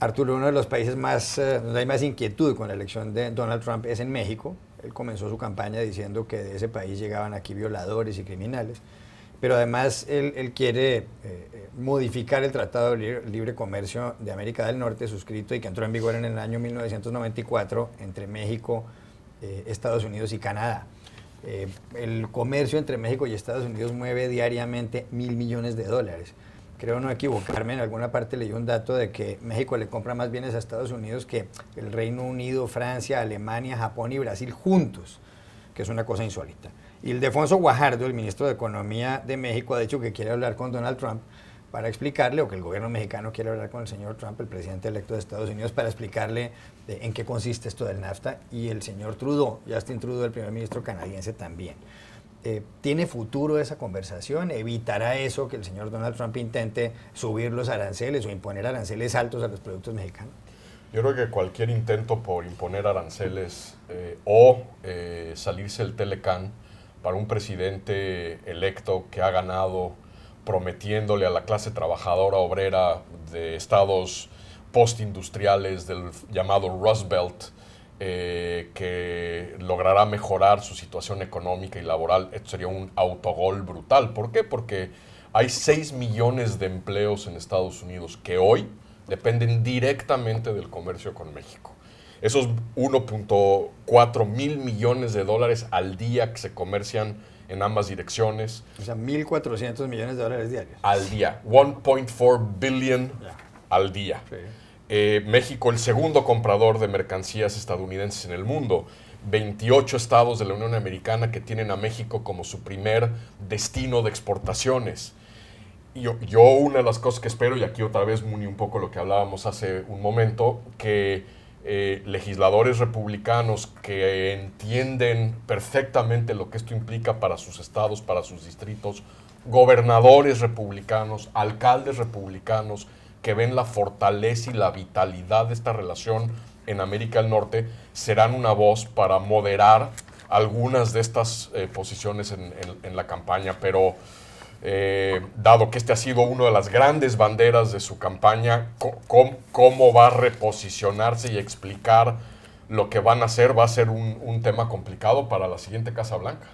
Arturo, uno de los países más, eh, donde hay más inquietud con la elección de Donald Trump es en México. Él comenzó su campaña diciendo que de ese país llegaban aquí violadores y criminales, pero además él, quiere eh, eh, modificar el Tratado de Libre Comercio de América del Norte, suscrito y que entró en vigor en el año 1994 entre México, Estados Unidos y Canadá. el comercio entre México y Estados Unidos mueve diariamente mil millones de dólares creo no equivocarme, en alguna parte leí un dato de que México le compra más bienes a Estados Unidos que el Reino Unido, Francia, Alemania, Japón y Brasil juntos, que es una cosa insólita. Y el Defonso Guajardo, el ministro de Economía de México, ha dicho que quiere hablar con Donald Trump para explicarle, o que el gobierno mexicano quiere hablar con el señor Trump, el presidente electo de Estados Unidos, para explicarle eh, en qué consiste esto del NAFTA, y el señor Trudeau, Justin Trudeau, el primer ministro canadiense, también. Eh, ¿Tiene futuro esa conversación? ¿Evitará eso que el señor Donald Trump intente subir los aranceles o imponer aranceles altos a los productos mexicanos? Yo creo que cualquier intento por imponer aranceles eh, o eh, salirse el Telecán para un presidente electo que ha ganado prometiéndole a la clase trabajadora obrera de estados postindustriales del llamado Rust Belt eh, que logrará mejorar su situación económica y laboral, esto sería un autogol brutal. ¿Por qué? Porque hay 6 millones de empleos en Estados Unidos que hoy dependen directamente del comercio con México. Esos 1.4 mil millones de dólares al día que se comercian en ambas direcciones. O sea, 1.400 millones de dólares diarios. Al día. 1.4 billion al día. Sí. Eh, México el segundo comprador de mercancías estadounidenses en el mundo. 28 estados de la Unión Americana que tienen a México como su primer destino de exportaciones. y yo una de las cosas que espero, y aquí otra vez muni un poco lo que hablábamos hace un momento, que eh, legisladores republicanos que entienden perfectamente lo que esto implica para sus estados, para sus distritos, gobernadores republicanos, alcaldes republicanos, que ven la fortaleza y la vitalidad de esta relación en América del Norte serán una voz para moderar algunas de estas eh, posiciones en, la campaña, pero eh, dado que este ha sido una de las grandes banderas de su campaña, ¿cómo, va a reposicionarse y explicar lo que van a hacer? Va a ser un tema complicado para la siguiente Casa Blanca.